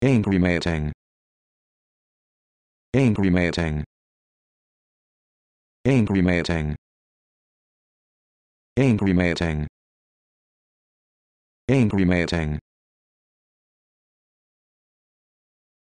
angry mating angry mating angry mating angry mating angry mating